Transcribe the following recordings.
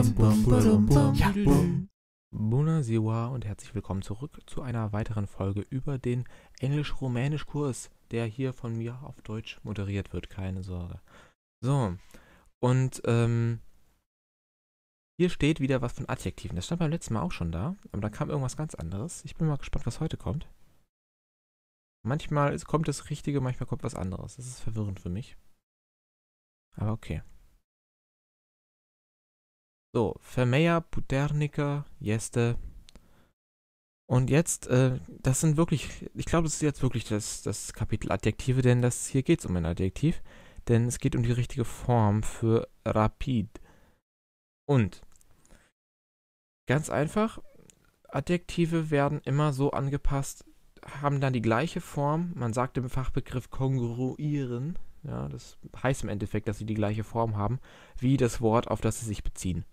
Ja. Buonasera und herzlich willkommen zurück zu einer weiteren Folge über den Englisch-Rumänisch-Kurs, der hier von mir auf Deutsch moderiert wird, keine Sorge. So, und ähm, hier steht wieder was von Adjektiven. Das stand beim letzten Mal auch schon da, aber da kam irgendwas ganz anderes. Ich bin mal gespannt, was heute kommt. Manchmal kommt das Richtige, manchmal kommt was anderes. Das ist verwirrend für mich. Aber okay. So, Vermeer, Puderniker, Jeste. Und jetzt, äh, das sind wirklich, ich glaube, das ist jetzt wirklich das, das Kapitel Adjektive, denn das hier geht es um ein Adjektiv. Denn es geht um die richtige Form für rapid. Und ganz einfach, Adjektive werden immer so angepasst, haben dann die gleiche Form. Man sagt im Fachbegriff kongruieren. Ja, das heißt im Endeffekt, dass sie die gleiche Form haben wie das Wort, auf das sie sich beziehen.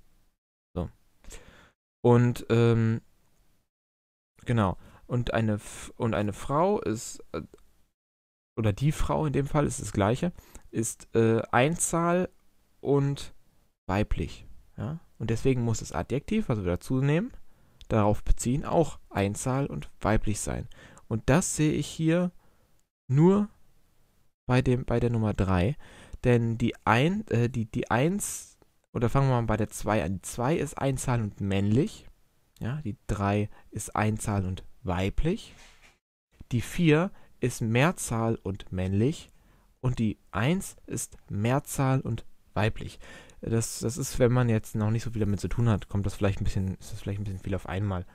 Und ähm, genau. Und eine, und eine Frau ist, äh, oder die Frau in dem Fall ist das gleiche, ist äh, Einzahl und weiblich. Ja? Und deswegen muss das Adjektiv, was also wir dazu nehmen, darauf beziehen, auch Einzahl und weiblich sein. Und das sehe ich hier nur bei, dem, bei der Nummer 3. Denn die, ein, äh, die, die 1 oder fangen wir mal bei der 2 an. Die 2 ist Einzahl und männlich. Ja, die 3 ist Einzahl und weiblich. Die 4 ist Mehrzahl und männlich. Und die 1 ist Mehrzahl und weiblich. Das, das ist, wenn man jetzt noch nicht so viel damit zu tun hat, kommt das vielleicht ein bisschen, ist das vielleicht ein bisschen viel auf einmal.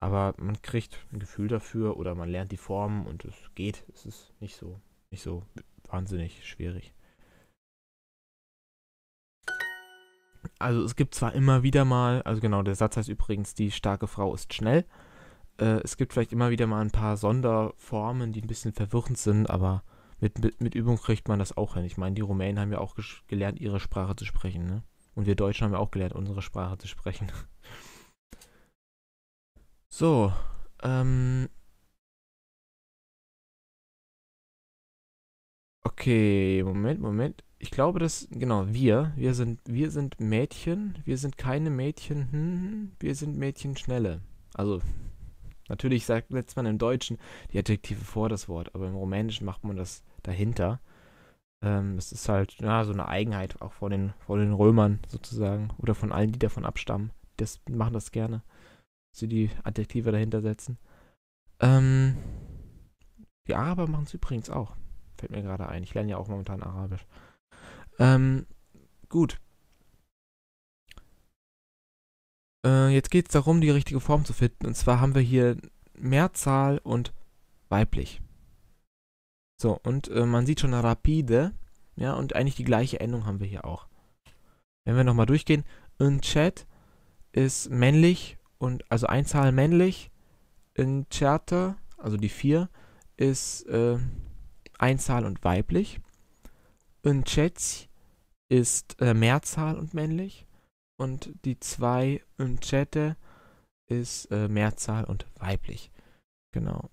Aber man kriegt ein Gefühl dafür oder man lernt die Formen und es geht. Es ist nicht so, nicht so wahnsinnig schwierig. Also es gibt zwar immer wieder mal, also genau, der Satz heißt übrigens, die starke Frau ist schnell. Äh, es gibt vielleicht immer wieder mal ein paar Sonderformen, die ein bisschen verwirrend sind, aber mit, mit, mit Übung kriegt man das auch hin. Ich meine, die Rumänen haben ja auch gelernt, ihre Sprache zu sprechen, ne? Und wir Deutschen haben ja auch gelernt, unsere Sprache zu sprechen. So, ähm. Okay, Moment, Moment ich glaube, dass, genau, wir, wir sind, wir sind Mädchen, wir sind keine Mädchen, hm, wir sind Mädchen schnelle. Also, natürlich sagt, setzt man im Deutschen die Adjektive vor das Wort, aber im Rumänischen macht man das dahinter. Ähm, es ist halt, ja, so eine Eigenheit auch vor den, von den Römern sozusagen oder von allen, die davon abstammen. Das machen das gerne, dass sie die Adjektive dahinter setzen. Ähm, die Araber machen es übrigens auch. Fällt mir gerade ein. Ich lerne ja auch momentan Arabisch. Ähm, gut. Äh, jetzt geht es darum, die richtige Form zu finden. Und zwar haben wir hier Mehrzahl und weiblich. So, und äh, man sieht schon rapide. Ja, und eigentlich die gleiche Endung haben wir hier auch. Wenn wir nochmal durchgehen, in Chat ist männlich und also Einzahl männlich, in Charter, also die 4, ist äh, Einzahl und weiblich. In Chats ist äh, Mehrzahl und männlich. Und die 2 Mchete ist äh, Mehrzahl und weiblich. Genau.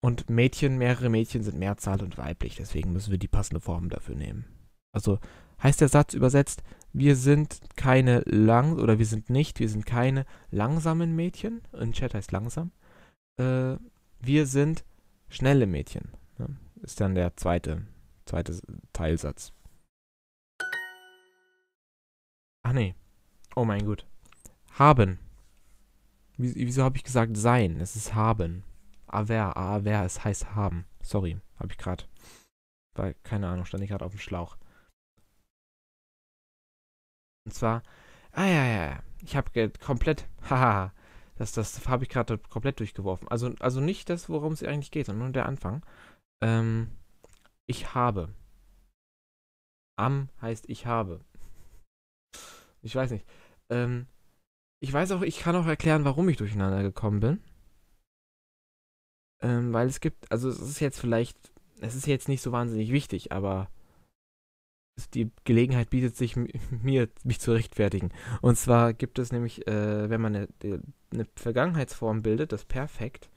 Und Mädchen, mehrere Mädchen sind Mehrzahl und weiblich. Deswegen müssen wir die passende Form dafür nehmen. Also heißt der Satz übersetzt, wir sind keine lang oder wir sind nicht, wir sind keine langsamen Mädchen. Mchete heißt langsam. Äh, wir sind schnelle Mädchen. Ne? Ist dann der zweite, zweite Teilsatz. Ach nee. Oh mein Gott. Haben. Wieso habe ich gesagt sein? Es ist haben. Aver, aver, es heißt haben. Sorry, habe ich gerade. Weil, keine Ahnung, stand ich gerade auf dem Schlauch. Und zwar, ah ja, ja, ja. ich habe komplett, haha, das, das habe ich gerade komplett durchgeworfen. Also, also nicht das, worum es eigentlich geht, sondern nur der Anfang. Ähm, ich habe. Am heißt ich habe. Ich weiß nicht. Ähm, ich weiß auch, ich kann auch erklären, warum ich durcheinander gekommen bin. Ähm, weil es gibt, also es ist jetzt vielleicht, es ist jetzt nicht so wahnsinnig wichtig, aber die Gelegenheit bietet sich mir, mich zu rechtfertigen. Und zwar gibt es nämlich, äh, wenn man eine, eine, Vergangenheitsform bildet, das Perfekt,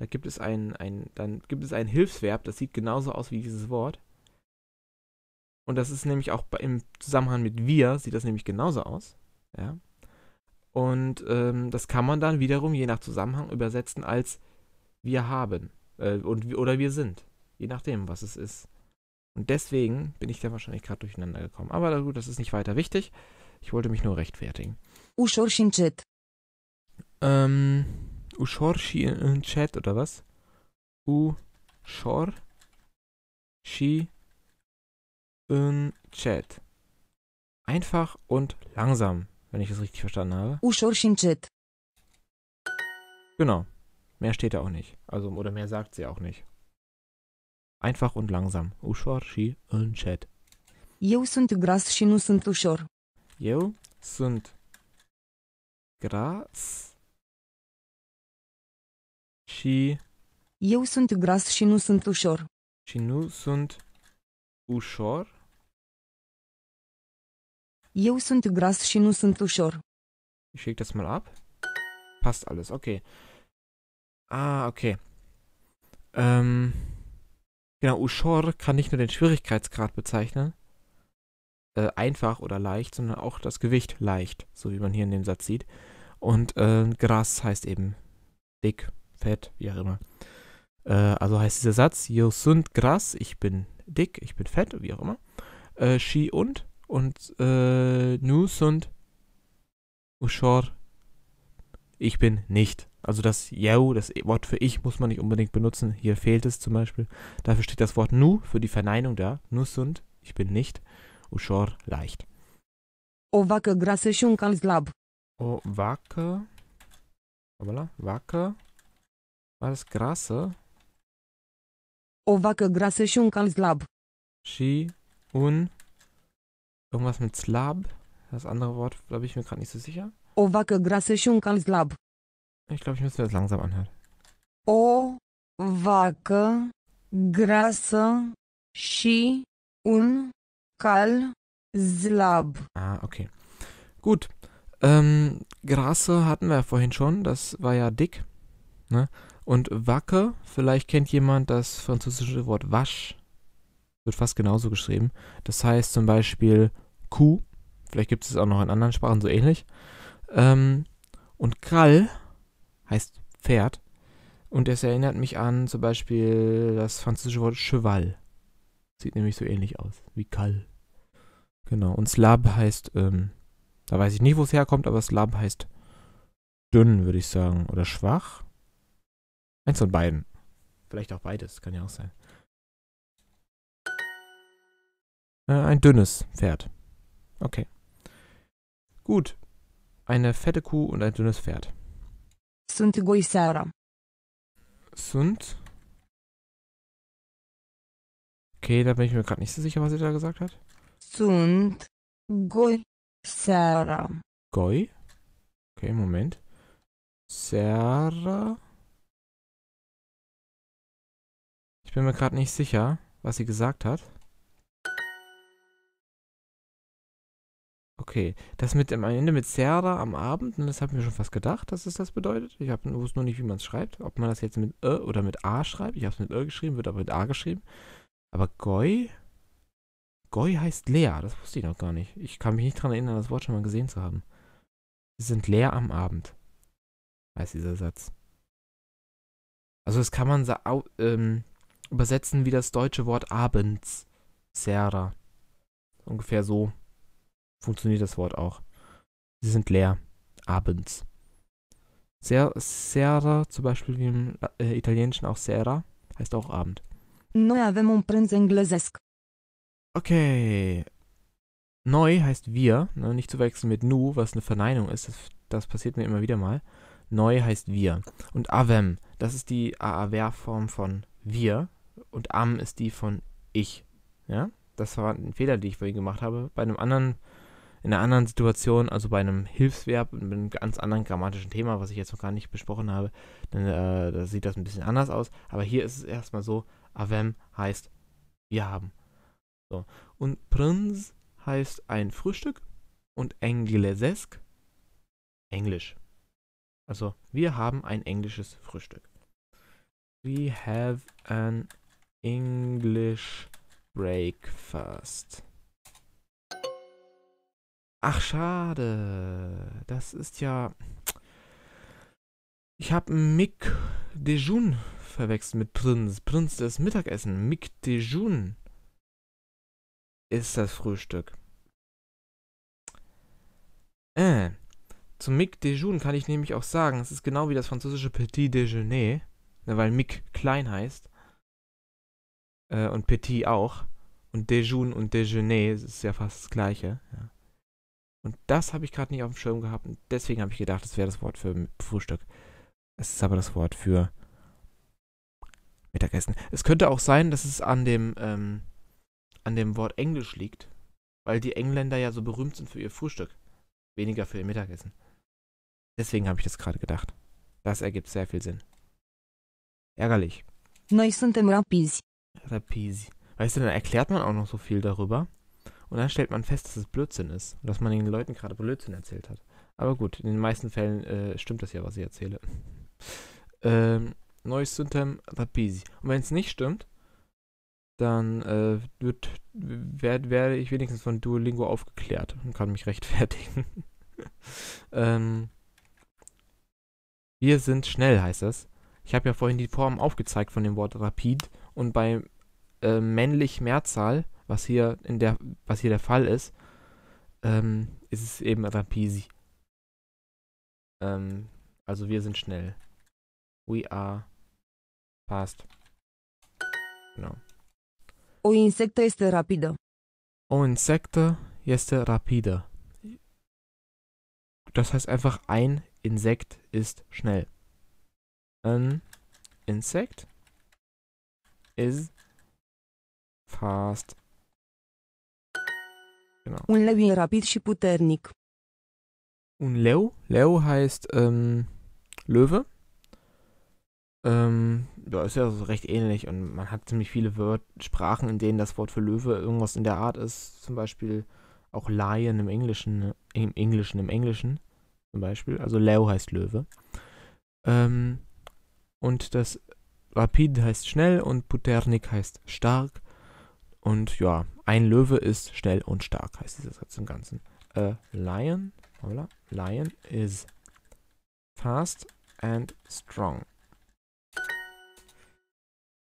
da gibt es ein, ein, dann gibt es ein Hilfsverb, das sieht genauso aus wie dieses Wort. Und das ist nämlich auch im Zusammenhang mit wir, sieht das nämlich genauso aus. Ja. Und ähm, das kann man dann wiederum je nach Zusammenhang übersetzen als wir haben äh, und, oder wir sind. Je nachdem, was es ist. Und deswegen bin ich da wahrscheinlich gerade durcheinander gekommen. Aber gut, das ist nicht weiter wichtig. Ich wollte mich nur rechtfertigen. Uschorschinchit. Ähm, Uschorschinchit oder was? Uschorschinchit in Chat. Einfach und langsam, wenn ich es richtig verstanden habe. Uschurschinchit. Genau. Mehr steht da auch nicht. Also, oder mehr sagt sie auch nicht. Einfach und langsam. Uschorshi und Chat. Eu sunt gras și nu sunt ușor. Eu sunt gras și... Eu sunt gras și nu sunt ușor. Și nu sunt Ușor? Eu sunt gras și nu sunt ușor. Ich schicke das mal ab. Passt alles, okay. Ah, okay. Ähm, genau, Ushor kann nicht nur den Schwierigkeitsgrad bezeichnen, äh, einfach oder leicht, sondern auch das Gewicht leicht, so wie man hier in dem Satz sieht. Und äh, Gras heißt eben dick, fett, wie auch immer. Äh, also heißt dieser Satz, Yo sunt gras, ich bin dick, ich bin fett, wie auch immer. Äh, Shi und und äh, Nus und Ushor, ich bin nicht. Also das Yao, das Wort für ich, muss man nicht unbedingt benutzen. Hier fehlt es zum Beispiel. Dafür steht das Wort Nu für die Verneinung da. Nusund, ich bin nicht. Ushor, leicht. O wake grasse și un cal slab. O wake. Voilà, vacă. Alles grasse O Vacă grasă și un cal slab. Și un irgendwas mit slab. Das andere Wort, da bin ich mir gerade nicht so sicher. O Vacă grasă și un cal slab. Ich glaube, ich müsste das langsam anhören. O Vacă grasă și un cal slab. Ah, okay. Gut. Ähm, Grasse hatten wir ja vorhin schon, das war ja dick. Ne? Und Wacke, vielleicht kennt jemand das französische Wort Wasch, wird fast genauso geschrieben. Das heißt zum Beispiel Kuh, vielleicht gibt es auch noch in anderen Sprachen so ähnlich. Ähm, und Krall heißt Pferd. Und es erinnert mich an zum Beispiel das französische Wort Cheval. Sieht nämlich so ähnlich aus wie Kall. Genau. Und Slab heißt, ähm, da weiß ich nicht, wo es herkommt, aber Slab heißt dünn, würde ich sagen. Oder schwach. Eins von beiden. Vielleicht auch beides, kann ja auch sein. Äh, ein dünnes Pferd. Okay. Gut. Eine fette Kuh und ein dünnes Pferd. Sunt goisara. Sunt? Okay, da bin ich mir gerade nicht so sicher, was sie da gesagt hat. Sunt goisara. Goi? Okay, Moment. Sarah? bin mir gerade nicht sicher, was sie gesagt hat. Okay, das mit am Ende mit Serra am Abend, das habe ich mir schon fast gedacht, dass es das bedeutet. Ich hab, wusste nur nicht, wie man es schreibt. Ob man das jetzt mit Ö oder mit A schreibt. Ich habe es mit Ö geschrieben, wird aber mit A geschrieben. Aber Goi? Goi heißt leer. Das wusste ich noch gar nicht. Ich kann mich nicht daran erinnern, das Wort schon mal gesehen zu haben. Sie sind leer am Abend. Heißt dieser Satz. Also das kann man ähm, übersetzen wie das deutsche Wort abends. Serra. Ungefähr so funktioniert das Wort auch. Sie sind leer. Abends. Ser Serra, zum Beispiel wie im äh, Italienischen auch Serra, heißt auch Abend. Noi avem un prânz englezesc. Okay. Neu heißt wir, ne? nicht zu wechseln mit nu, was eine Verneinung ist. Das, das passiert mir immer wieder mal. Neu heißt wir. Und avem, das ist die AAW-Form von wir und am ist die von ich. Ja, das war ein Fehler, den ich vorhin gemacht habe. Bei einem anderen, in einer anderen Situation, also bei einem Hilfsverb, mit einem ganz anderen grammatischen Thema, was ich jetzt noch gar nicht besprochen habe, dann äh, da sieht das ein bisschen anders aus. Aber hier ist es erstmal so, avem heißt wir haben. So. Und Prinz heißt ein Frühstück und Englesesk Englisch. Also wir haben ein englisches Frühstück. We have an English breakfast. Ach, schade. Das ist ja... Ich habe Mick Dejun verwechselt mit Prinz. Prinz ist Mittagessen. Mick Dejun ist das Frühstück. Äh. Zum Mick Dejun kann ich nämlich auch sagen, es ist genau wie das französische Petit Déjeuner. Ne, weil Mick klein heißt äh, und Petit auch und Dejun und Dejeuner ist ja fast das gleiche. Ja. Und das habe ich gerade nicht auf dem Schirm gehabt und deswegen habe ich gedacht, das wäre das Wort für Frühstück. Es ist aber das Wort für Mittagessen. Es könnte auch sein, dass es an dem, ähm, an dem Wort Englisch liegt, weil die Engländer ja so berühmt sind für ihr Frühstück, weniger für ihr Mittagessen. Deswegen habe ich das gerade gedacht. Das ergibt sehr viel Sinn. Ärgerlich. Noi suntem rapizi. Rapizi. Weißt du, dann erklärt man auch noch so viel darüber. Und dann stellt man fest, dass es Blödsinn ist. Und dass man den Leuten gerade Blödsinn erzählt hat. Aber gut, in den meisten Fällen äh, stimmt das ja, was ich erzähle. Ähm, Neues Syntem Rapisi. Und wenn es nicht stimmt, dann äh, wird, werde ich wenigstens von Duolingo aufgeklärt und kann mich rechtfertigen. ähm, wir sind schnell, heißt das. Ich habe ja vorhin die Form aufgezeigt von dem Wort rapid und bei äh, männlich Mehrzahl, was hier in der, was hier der Fall ist, ähm, ist es eben rapisi. Ähm, also wir sind schnell. We are fast. Genau. O insecto este rapido. O insecto este rapido. Das heißt einfach, ein Insekt ist schnell an insect is fast. Genau. Un leu e rapid și puternic. Un leu? Leu heißt ähm, Löwe. Ähm, ja, ist ja also recht ähnlich und man hat ziemlich viele Wör Sprachen, in denen das Wort für Löwe irgendwas in der Art ist. Zum Beispiel auch Lion im Englischen, im Englischen, im Englischen zum Beispiel. Also Leo heißt Löwe. Ähm, und das Rapid heißt schnell und Puternik heißt stark. Und ja, ein Löwe ist schnell und stark, heißt dieser Satz im Ganzen. A lion, hola, lion is fast and strong.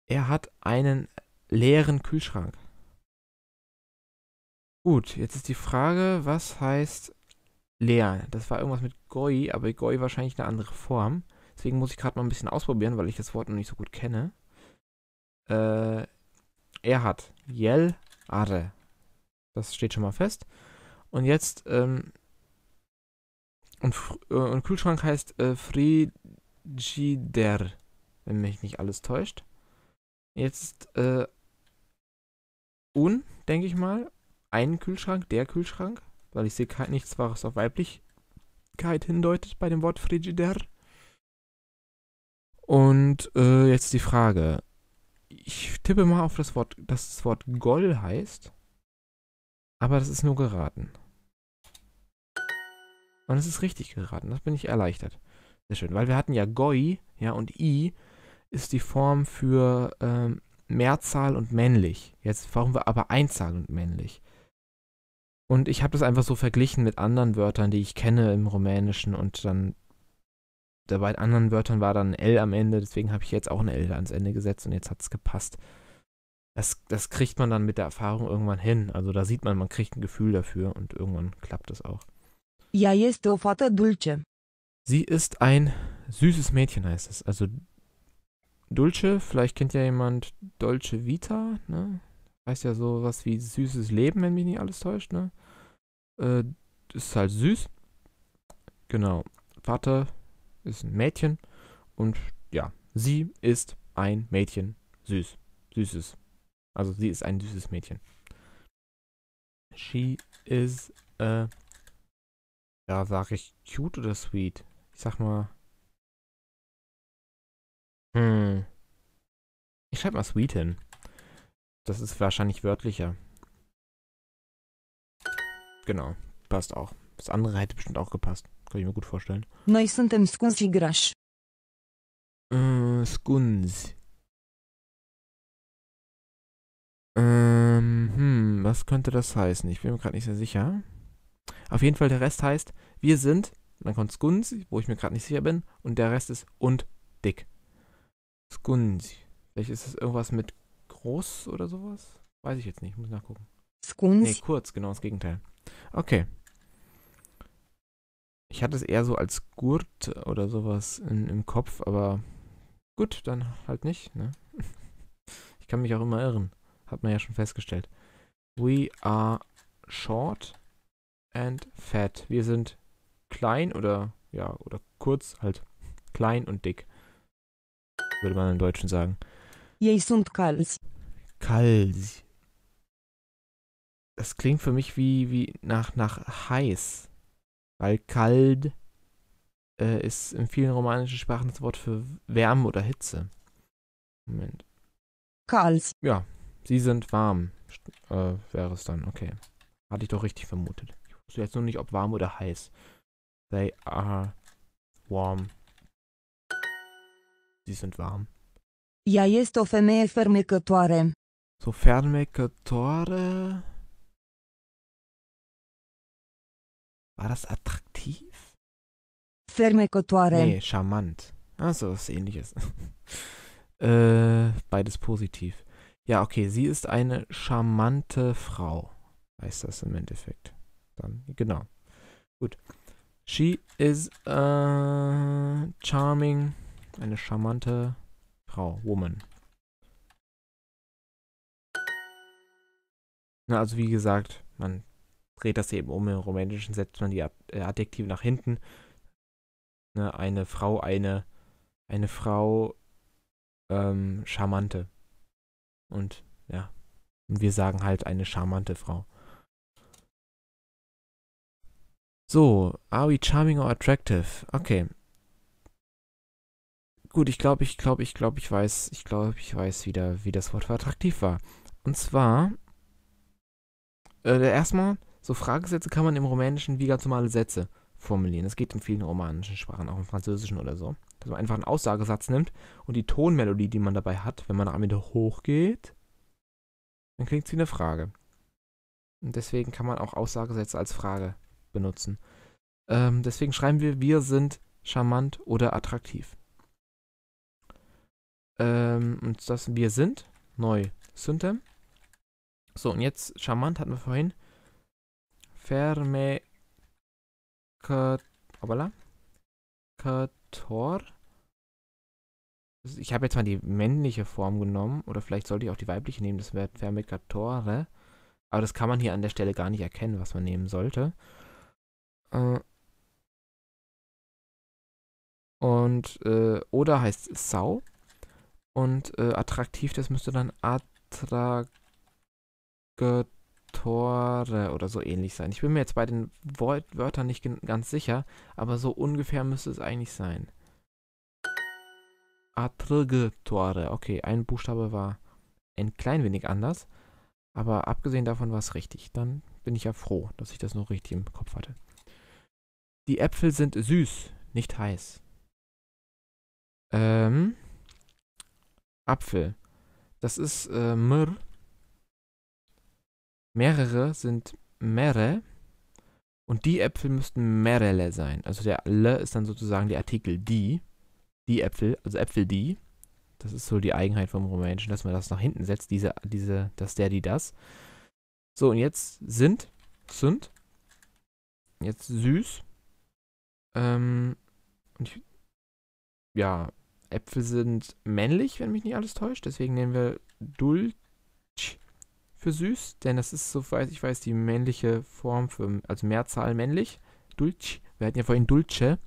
Er hat einen leeren Kühlschrank. Gut, jetzt ist die Frage, was heißt leer? Das war irgendwas mit Goi, aber Goi wahrscheinlich eine andere Form. Deswegen muss ich gerade mal ein bisschen ausprobieren, weil ich das Wort noch nicht so gut kenne. Äh, er hat Yell Are. Das steht schon mal fest. Und jetzt, ähm, und, äh, und Kühlschrank heißt äh, Frigider, wenn mich nicht alles täuscht. Jetzt, äh, un, denke ich mal, ein Kühlschrank, der Kühlschrank, weil ich sehe nichts, was auf Weiblichkeit hindeutet bei dem Wort Frigider. Und äh, jetzt die Frage. Ich tippe mal auf das Wort, dass das Wort Goll heißt. Aber das ist nur geraten. Und es ist richtig geraten. Das bin ich erleichtert. Sehr schön. Weil wir hatten ja Goi, ja, und I ist die Form für ähm, Mehrzahl und männlich. Jetzt brauchen wir aber Einzahl und männlich. Und ich habe das einfach so verglichen mit anderen Wörtern, die ich kenne im Rumänischen und dann bei anderen Wörtern war dann ein L am Ende, deswegen habe ich jetzt auch ein L ans Ende gesetzt und jetzt hat es gepasst. Das, das kriegt man dann mit der Erfahrung irgendwann hin. Also da sieht man, man kriegt ein Gefühl dafür und irgendwann klappt es auch. Ja, ist o fată dulce. Sie ist ein süßes Mädchen, heißt es. Also Dulce, vielleicht kennt ja jemand Dolce Vita, ne? Heißt ja sowas wie süßes Leben, wenn mich nicht alles täuscht, ne? Äh, ist halt süß. Genau. Vater ist ein Mädchen und ja, sie ist ein Mädchen. Süß. Süßes. Also sie ist ein süßes Mädchen. She is a. Ja, sag ich cute oder sweet? Ich sag mal. Hm. Ich schreib mal sweet hin. Das ist wahrscheinlich wörtlicher. Genau. Passt auch. Das andere hätte bestimmt auch gepasst. Kann ich mir gut vorstellen. Noi suntem scunzi grași. Äh, scunzi. Ähm, hm, was könnte das heißen? Ich bin mir gerade nicht sehr sicher. Auf jeden Fall, der Rest heißt, wir sind, dann kommt Skunzi, wo ich mir gerade nicht sicher bin, und der Rest ist und dick. Skunzi. Vielleicht ist es irgendwas mit groß oder sowas? Weiß ich jetzt nicht, muss nachgucken. Skunzi? Nee, kurz, genau das Gegenteil. Okay. Ich hatte es eher so als Gurt oder sowas in, im Kopf, aber gut, dann halt nicht. Ne? Ich kann mich auch immer irren. Hat man ja schon festgestellt. We are short and fat. Wir sind klein oder ja, oder kurz halt klein und dick. Würde man im Deutschen sagen. Ich und kals. Kals. Das klingt für mich wie, wie nach, nach heiß weil kalt äh, ist in vielen romanischen Sprachen das Wort für Wärme oder Hitze. Moment. Kals. Ja, sie sind warm, äh, wäre es dann, okay. Hatte ich doch richtig vermutet. Ich wusste jetzt nur nicht, ob warm oder heiß. They are warm. Sie sind warm. Ja, este o femeie fermecătoare. So fermecătoare? War das attraktiv? Fermecătoare. Nee, charmant. Also was ähnliches. äh, beides positiv. Ja, okay, sie ist eine charmante Frau. Heißt das im Endeffekt. Dann, genau. Gut. She is a äh, charming, eine charmante Frau, Woman. Na, also wie gesagt, man dreht das eben um. Im Rumänischen setzt man die äh, Adjektive nach hinten. Ne, eine Frau, eine, eine Frau, ähm, charmante. Und ja, und wir sagen halt eine charmante Frau. So, are we charming or attractive? Okay. Gut, ich glaube, ich glaube, ich glaube, ich weiß, ich glaube, ich weiß wieder, wie das Wort für attraktiv war. Und zwar, äh, erstmal so Fragesätze kann man im Rumänischen wie ganz normale Sätze formulieren. Das geht in vielen romanischen Sprachen, auch im Französischen oder so. Dass man einfach einen Aussagesatz nimmt und die Tonmelodie, die man dabei hat, wenn man am Ende hochgeht, dann klingt es wie eine Frage. Und deswegen kann man auch Aussagesätze als Frage benutzen. Ähm, deswegen schreiben wir, wir sind charmant oder attraktiv. Ähm, und das wir sind neu. Synthem. So, und jetzt charmant hatten wir vorhin ferme Fermekator. Ich habe jetzt mal die männliche Form genommen, oder vielleicht sollte ich auch die weibliche nehmen, das wäre Fermekatore. Aber das kann man hier an der Stelle gar nicht erkennen, was man nehmen sollte. Äh. und äh, oder heißt Sau. Und äh, attraktiv, das müsste dann attrakt Tore oder so ähnlich sein. Ich bin mir jetzt bei den Wörtern nicht ganz sicher, aber so ungefähr müsste es eigentlich sein. Atrige Tore. Okay, ein Buchstabe war ein klein wenig anders, aber abgesehen davon war es richtig. Dann bin ich ja froh, dass ich das noch richtig im Kopf hatte. Die Äpfel sind süß, nicht heiß. Ähm, Apfel. Das ist äh, Myrrh. Mehrere sind mehrere und die Äpfel müssten mehrere sein. Also der le ist dann sozusagen der Artikel die, die Äpfel, also Äpfel die. Das ist so die Eigenheit vom Rumänischen, dass man das nach hinten setzt, diese, diese, das, der, die, das. So, und jetzt sind, sind, jetzt süß. Ähm, und ich, ja, Äpfel sind männlich, wenn mich nicht alles täuscht. Deswegen nehmen wir Dul für süß, denn das ist, soweit ich weiß, die männliche Form für, also Mehrzahl männlich. Dulce. Wir hatten ja vorhin Dulce.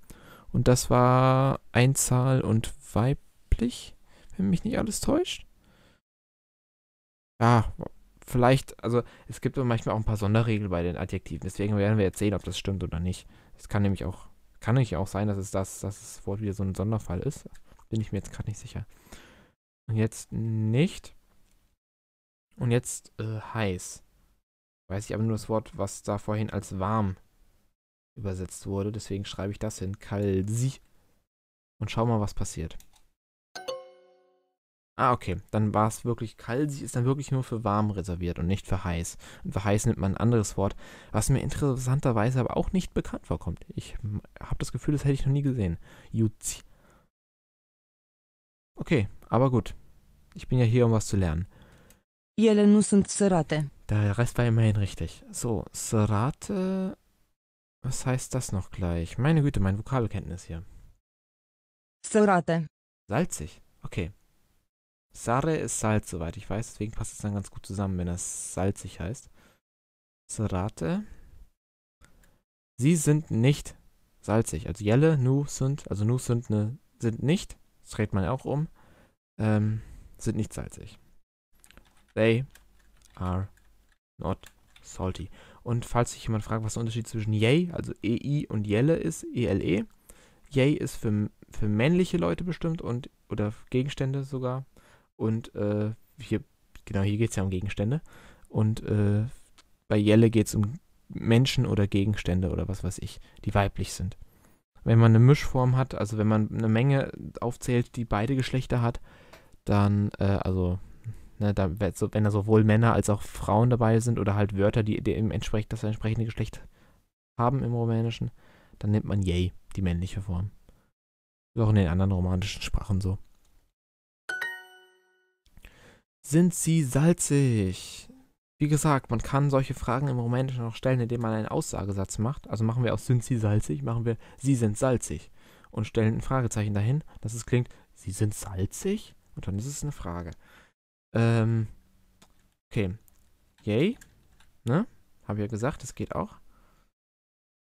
Und das war Einzahl und weiblich, wenn mich nicht alles täuscht. Ja, ah, vielleicht, also es gibt manchmal auch ein paar Sonderregeln bei den Adjektiven. Deswegen werden wir jetzt sehen, ob das stimmt oder nicht. Es kann nämlich auch, kann nämlich auch sein, dass es das, dass das Wort wieder so ein Sonderfall ist. Bin ich mir jetzt gerade nicht sicher. Und jetzt nicht und jetzt äh, heiß. Weiß ich aber nur das Wort, was da vorhin als warm übersetzt wurde. Deswegen schreibe ich das hin. Kalsi. Und schau mal, was passiert. Ah, okay. Dann war es wirklich, Kalsi ist dann wirklich nur für warm reserviert und nicht für heiß. Und für heiß nimmt man ein anderes Wort, was mir interessanterweise aber auch nicht bekannt vorkommt. Ich habe das Gefühl, das hätte ich noch nie gesehen. Jutzi. Okay, aber gut. Ich bin ja hier, um was zu lernen. Ele nu sunt sărate. Der Rest war immerhin richtig. So, Serate. Was heißt das noch gleich? Meine Güte, mein Vokabelkenntnis hier. Serate. Salzig. Okay. Sare ist Salz, soweit ich weiß. Deswegen passt es dann ganz gut zusammen, wenn das salzig heißt. Serate. Sie sind nicht salzig. Also Jelle, Nu sind, also Nu sind, ne, sind nicht. Das dreht man auch um. Ähm, sind nicht salzig. They are not salty. Und falls sich jemand fragt, was der Unterschied zwischen yay, also ei und yelle ist, ele, e, yay ist für, für männliche Leute bestimmt und oder Gegenstände sogar. Und äh, hier, genau, hier geht es ja um Gegenstände. Und äh, bei yelle geht es um Menschen oder Gegenstände oder was weiß ich, die weiblich sind. Wenn man eine Mischform hat, also wenn man eine Menge aufzählt, die beide Geschlechter hat, dann, äh, also Ne, da, wenn da sowohl Männer als auch Frauen dabei sind oder halt Wörter, die, die entsprech, das entsprechende Geschlecht haben im Rumänischen, dann nimmt man yay, die männliche Form. Ist auch in den anderen romantischen Sprachen so. Sind sie salzig? Wie gesagt, man kann solche Fragen im Rumänischen auch stellen, indem man einen Aussagesatz macht. Also machen wir aus sind sie salzig, machen wir sie sind salzig und stellen ein Fragezeichen dahin, dass es klingt, sie sind salzig und dann ist es eine Frage. Ähm, okay. Yay. Ne? Habe ja gesagt, das geht auch.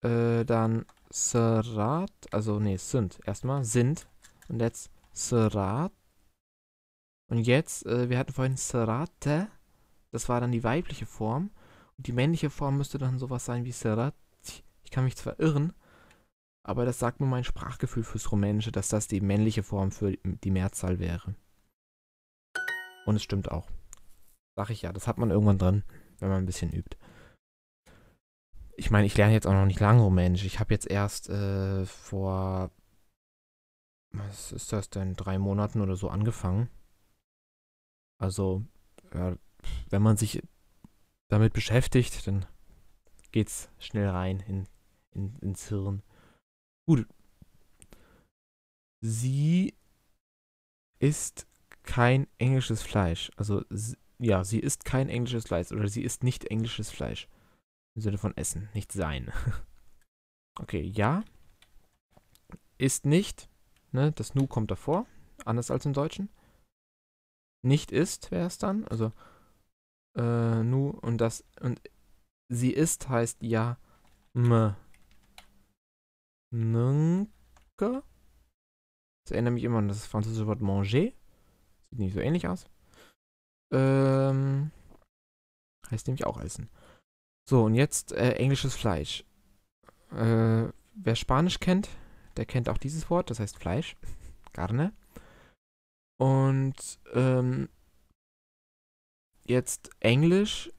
Äh, dann Serat, also nee, sind. Erstmal sind. Und jetzt Serat. Und jetzt, äh, wir hatten vorhin Serate. Das war dann die weibliche Form. Und die männliche Form müsste dann sowas sein wie Serat. Ich kann mich zwar irren, aber das sagt mir mein Sprachgefühl fürs Rumänische, dass das die männliche Form für die Mehrzahl wäre. Und es stimmt auch. Sag ich ja, das hat man irgendwann drin, wenn man ein bisschen übt. Ich meine, ich lerne jetzt auch noch nicht lange Rumänisch. Ich habe jetzt erst äh, vor, was ist das denn, drei Monaten oder so angefangen. Also, ja, wenn man sich damit beschäftigt, dann geht's schnell rein in, in, ins Hirn. Gut. Sie ist kein englisches Fleisch. Also, ja, sie ist kein englisches Fleisch oder sie ist nicht englisches Fleisch. Im Sinne von essen, nicht sein. okay, ja. Ist nicht. Ne, das Nu kommt davor. Anders als im Deutschen. Nicht ist wäre es dann. Also, äh, Nu und das. Und sie ist heißt ja. M. Nunke. Das erinnert mich immer an das französische Wort manger. Sieht nicht so ähnlich aus. Ähm, heißt nämlich auch Essen. So, und jetzt äh, englisches Fleisch. Äh, wer Spanisch kennt, der kennt auch dieses Wort, das heißt Fleisch. Garne. Und ähm, jetzt Englisch.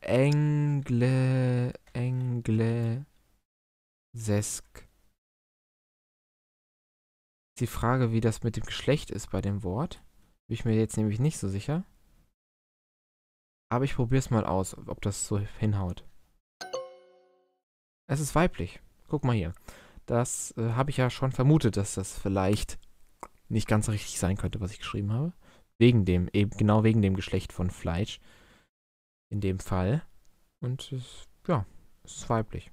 Engle. Engle. Sesk. Die Frage, wie das mit dem Geschlecht ist bei dem Wort. Bin ich mir jetzt nämlich nicht so sicher. Aber ich probiere es mal aus, ob das so hinhaut. Es ist weiblich. Guck mal hier. Das äh, habe ich ja schon vermutet, dass das vielleicht nicht ganz richtig sein könnte, was ich geschrieben habe. Wegen dem, eben genau wegen dem Geschlecht von Fleisch. In dem Fall. Und es, ja, es ist weiblich.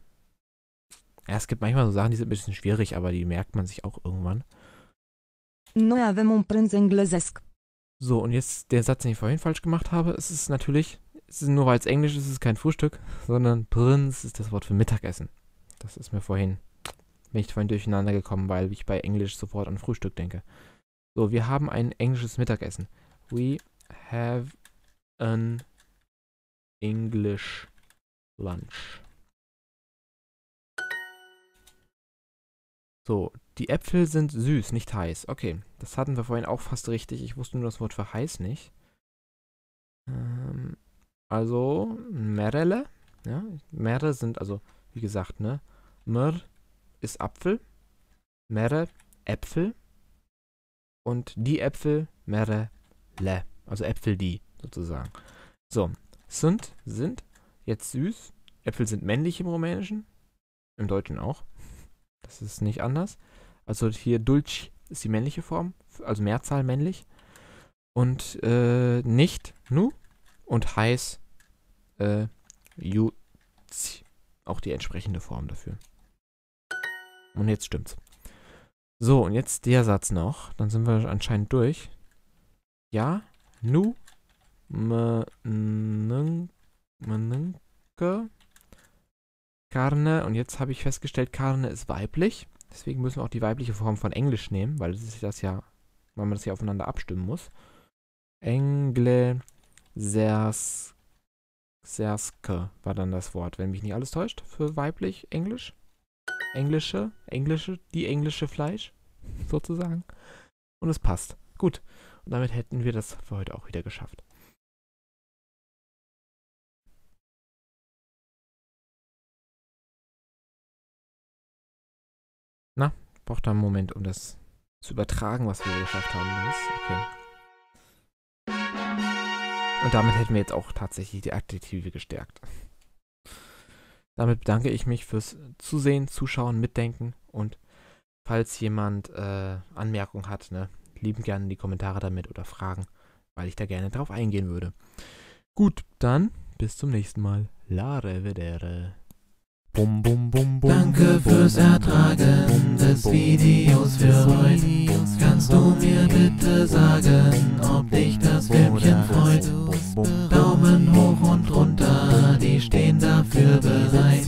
Ja, es gibt manchmal so Sachen, die sind ein bisschen schwierig, aber die merkt man sich auch irgendwann. No ja wiem un prânz englezesc. So, und jetzt der Satz, den ich vorhin falsch gemacht habe. Es ist natürlich, es ist nur weil es Englisch ist, es ist kein Frühstück, sondern Prinz ist das Wort für Mittagessen. Das ist mir vorhin, bin ich vorhin durcheinander gekommen, weil ich bei Englisch sofort an Frühstück denke. So, wir haben ein englisches Mittagessen. We have an English lunch. So, die Äpfel sind süß, nicht heiß. Okay, das hatten wir vorhin auch fast richtig. Ich wusste nur das Wort für heiß nicht. Ähm, also, Merele. Ja, Mere sind, also, wie gesagt, ne? Mer ist Apfel. Mere, Äpfel. Und die Äpfel, Mere, Le. Also Äpfel, die, sozusagen. So, sind, sind, jetzt süß. Äpfel sind männlich im Rumänischen. Im Deutschen auch. Das ist nicht anders. Also hier Dulci ist die männliche Form, also Mehrzahl männlich. Und äh, nicht Nu und heiß äh, Juzi. Auch die entsprechende Form dafür. Und jetzt stimmt's. So, und jetzt der Satz noch. Dann sind wir anscheinend durch. Ja, Nu, Menenke, Karne, und jetzt habe ich festgestellt, Karne ist weiblich. Deswegen müssen wir auch die weibliche Form von Englisch nehmen, weil das das ja, weil man das ja aufeinander abstimmen muss. Engle sers Serske war dann das Wort, wenn mich nicht alles täuscht, für weiblich Englisch. Englische, englische, die englische Fleisch, sozusagen. Und es passt. Gut. Und damit hätten wir das für heute auch wieder geschafft. Braucht da einen Moment, um das zu übertragen, was wir geschafft haben. Das, okay. Und damit hätten wir jetzt auch tatsächlich die Adjektive gestärkt. Damit bedanke ich mich fürs Zusehen, Zuschauen, Mitdenken und falls jemand äh, Anmerkungen hat, ne, lieben gerne die Kommentare damit oder Fragen, weil ich da gerne drauf eingehen würde. Gut, dann bis zum nächsten Mal. La Revedere. Bum, bum, bum. Danke fürs Ertragen des Videos für heute. Kannst du mir bitte sagen, ob dich das Filmchen freut? Daumen hoch und runter, die stehen dafür bereit.